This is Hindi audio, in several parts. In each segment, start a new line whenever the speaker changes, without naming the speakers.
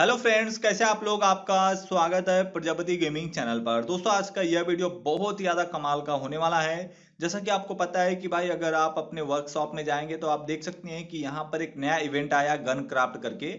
हेलो फ्रेंड्स कैसे आप लोग आपका स्वागत है प्रजापति गेमिंग चैनल पर दोस्तों आज का यह वीडियो बहुत ज़्यादा कमाल का होने वाला है जैसा कि आपको पता है कि भाई अगर आप अपने वर्कशॉप में जाएंगे तो आप देख सकते हैं कि यहाँ पर एक नया इवेंट आया गन क्राफ्ट करके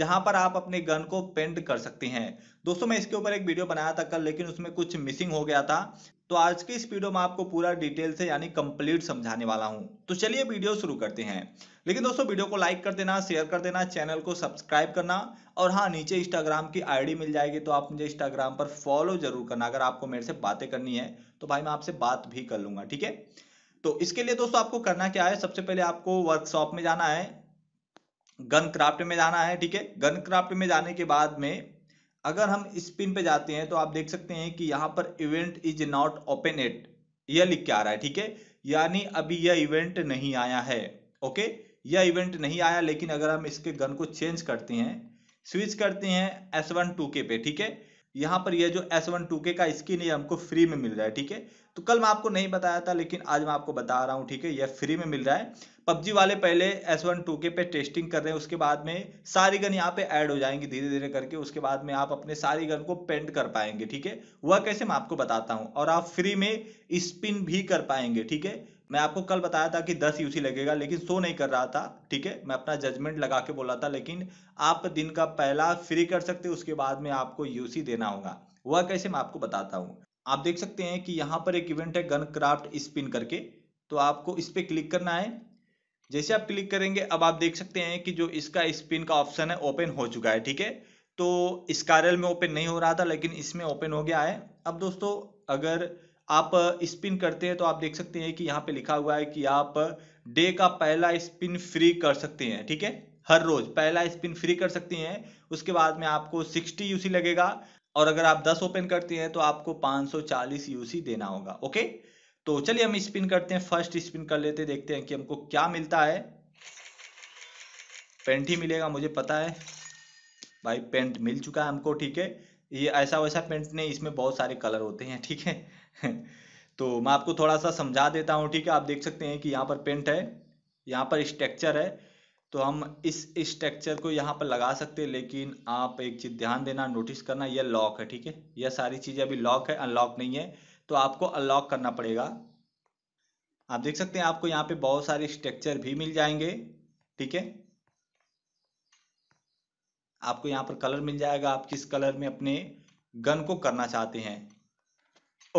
जहां पर आप अपने गन को पेंट कर सकते हैं दोस्तों मैं इसके ऊपर एक वीडियो बनाया था कल लेकिन उसमें कुछ मिसिंग हो गया था तो आज की इस वीडियो में आपको पूरा डिटेल से यानी कंप्लीट समझाने वाला हूं तो चलिए वीडियो शुरू करते हैं लेकिन दोस्तों वीडियो को लाइक कर देना शेयर कर देना चैनल को सब्सक्राइब करना और हाँ नीचे इंस्टाग्राम की आईडी मिल जाएगी तो आप मुझे इंस्टाग्राम पर फॉलो जरूर करना अगर आपको मेरे से बातें करनी है तो भाई मैं आपसे बात भी कर लूंगा ठीक है तो इसके लिए दोस्तों आपको करना क्या है सबसे पहले आपको वर्कशॉप में जाना है गन क्राफ्ट में जाना है ठीक है गन क्राफ्ट में जाने के बाद में अगर हम स्पिन पे जाते हैं तो आप देख सकते हैं कि यहाँ पर event is not open at यह लिख के आ रहा है ठीक है यानी अभी यह इवेंट नहीं आया है ओके यह इवेंट नहीं आया लेकिन अगर हम इसके गन को चेंज करते हैं स्विच करते हैं एस वन टू के पे ठीक है यहाँ पर ये जो एस वन टू के का स्किन ये हमको फ्री में मिल रहा है ठीक है तो कल मैं आपको नहीं बताया था लेकिन आज मैं आपको बता रहा हूँ ठीक है ये फ्री में मिल रहा है पबजी वाले पहले एस वन टू के पे टेस्टिंग कर रहे हैं उसके बाद में सारी गन यहाँ पे ऐड हो जाएंगी धीरे धीरे करके उसके बाद में आप अपने सारी गन को पेंट कर पाएंगे ठीक है वह कैसे मैं आपको बताता हूँ और आप फ्री में स्पिन भी कर पाएंगे ठीक है मैं आपको कल बताया था कि दस यूसी लगेगा लेकिन सो नहीं कर रहा था ठीक है मैं अपना जजमेंट लगा के बोला था लेकिन आप दिन का पहला फ्री कर सकते उसके बाद में आपको यूसी देना होगा वह कैसे मैं आपको बताता हूँ आप देख सकते हैं कि यहाँ पर एक इवेंट है गन क्राफ्ट स्पिन करके तो आपको इस पर क्लिक करना है जैसे आप क्लिक करेंगे अब आप देख सकते हैं कि जो इसका स्पिन का ऑप्शन है ओपन हो चुका है ठीक है तो इस कार्यल में ओपन नहीं हो रहा था लेकिन इसमें ओपन हो गया है अब दोस्तों अगर आप स्पिन करते हैं तो आप देख सकते हैं कि यहाँ पे लिखा हुआ है कि आप डे का पहला स्पिन फ्री कर सकते हैं ठीक है हर रोज पहला स्पिन फ्री कर सकते हैं उसके बाद में आपको 60 यूसी लगेगा और अगर आप 10 ओपन करते हैं तो आपको 540 यूसी देना होगा ओके तो चलिए हम स्पिन करते हैं फर्स्ट स्पिन कर लेते देखते हैं कि हमको क्या मिलता है पेंट ही मिलेगा मुझे पता है भाई पेंट मिल चुका है हमको ठीक है ये ऐसा वैसा पेंट नहीं इसमें बहुत सारे कलर होते हैं ठीक है तो मैं आपको थोड़ा सा समझा देता हूँ ठीक है आप देख सकते हैं कि यहाँ पर पेंट है यहाँ पर स्ट्रक्चर है तो हम इस स्ट्रक्चर को यहाँ पर लगा सकते हैं लेकिन आप एक चीज़ ध्यान देना नोटिस करना यह लॉक है ठीक है यह सारी चीज़ें अभी लॉक है अनलॉक नहीं है तो आपको अनलॉक करना पड़ेगा आप देख सकते हैं आपको यहाँ पे बहुत सारे स्ट्रक्चर भी मिल जाएंगे ठीक है आपको यहाँ पर कलर मिल जाएगा आप किस कलर में अपने गन को करना चाहते हैं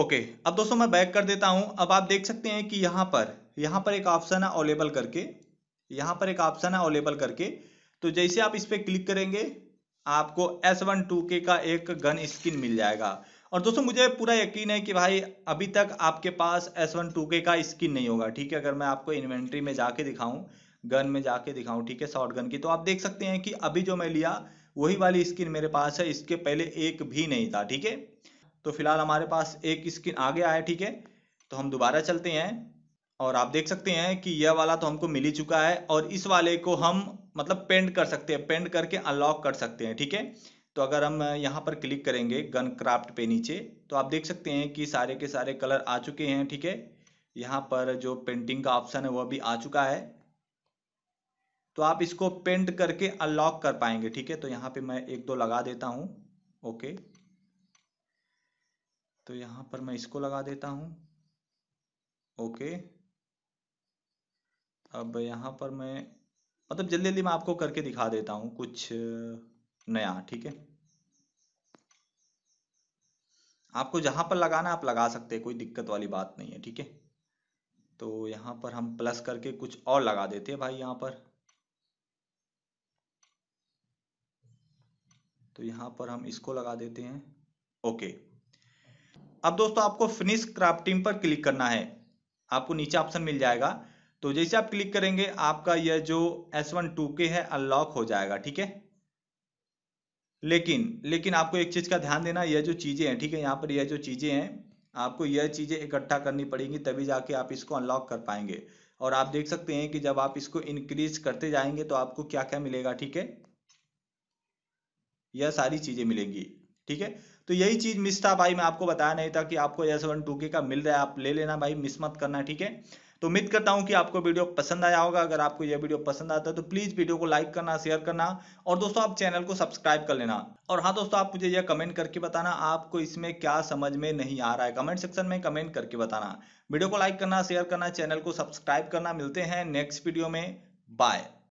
ओके अब दोस्तों मैं बैक कर देता हूं अब आप देख सकते हैं कि यहाँ पर यहाँ पर एक ऑप्शन है अवेलेबल करके यहाँ पर एक ऑप्शन है अवेलेबल करके तो जैसे आप इस पर क्लिक करेंगे आपको एस वन टू के का एक गन स्किन मिल जाएगा और दोस्तों मुझे पूरा यकीन है कि भाई अभी तक आपके पास एस वन टू के का स्किन नहीं होगा ठीक है अगर मैं आपको इन्वेंट्री में जाके दिखाऊं गन में जाके दिखाऊं ठीक है शॉर्ट गन की तो आप देख सकते हैं कि अभी जो मैं लिया वही वाली स्किन मेरे पास है इसके पहले एक भी नहीं था ठीक है तो फिलहाल हमारे पास एक स्किन आ गया है ठीक है तो हम दोबारा चलते हैं और आप देख सकते हैं कि यह वाला तो हमको मिल ही चुका है और इस वाले को हम मतलब पेंट कर सकते हैं पेंट करके अनलॉक कर सकते हैं ठीक है तो अगर हम यहाँ पर क्लिक करेंगे गन क्राफ्ट पे नीचे तो आप देख सकते हैं कि सारे के सारे कलर आ चुके हैं ठीक है यहाँ पर जो पेंटिंग का ऑप्शन है वह भी आ चुका है तो आप इसको पेंट करके अनलॉक कर पाएंगे ठीक है तो यहाँ पे मैं एक दो लगा देता हूँ ओके तो यहाँ पर मैं इसको लगा देता हूँ ओके अब यहाँ पर मैं मतलब जल्दी जल्दी मैं आपको करके दिखा देता हूँ कुछ नया ठीक है आपको जहाँ पर लगाना आप लगा सकते हैं कोई दिक्कत वाली बात नहीं है ठीक है तो यहाँ पर हम प्लस करके कुछ और लगा देते हैं भाई यहाँ पर तो यहां पर हम इसको लगा देते हैं ओके अब दोस्तों आपको फिनिश क्राफ्टिंग पर क्लिक करना है आपको नीचे ऑप्शन मिल जाएगा तो जैसे आप क्लिक करेंगे आपका यह जो एस वन टू के है अनलॉक हो जाएगा ठीक है लेकिन लेकिन आपको एक चीज़ का ध्यान देना यह जो चीज़ें हैं ठीक है यहाँ पर यह जो चीज़ें हैं आपको यह चीज़ें इकट्ठा करनी पड़ेंगी तभी जाके आप इसको अनलॉक कर पाएंगे और आप देख सकते हैं कि जब आप इसको इंक्रीज करते जाएंगे तो आपको क्या क्या मिलेगा ठीक है यह सारी चीजें मिलेंगी ठीक है तो यही चीज मिस था भाई मैं आपको बताया नहीं था कि आपको एस वन टू के का मिल रहा है आप ले लेना भाई मिस मत करना ठीक है तो उम्मीद करता हूं कि आपको वीडियो पसंद आया होगा अगर आपको यह वीडियो पसंद आता है तो प्लीज वीडियो को लाइक करना शेयर करना और दोस्तों आप चैनल को सब्सक्राइब कर लेना और हाँ दोस्तों आप मुझे यह कमेंट करके बताना आपको इसमें क्या समझ में नहीं आ रहा है कमेंट सेक्शन में कमेंट करके बताना वीडियो को लाइक करना शेयर करना चैनल को सब्सक्राइब करना मिलते हैं नेक्स्ट वीडियो में बाय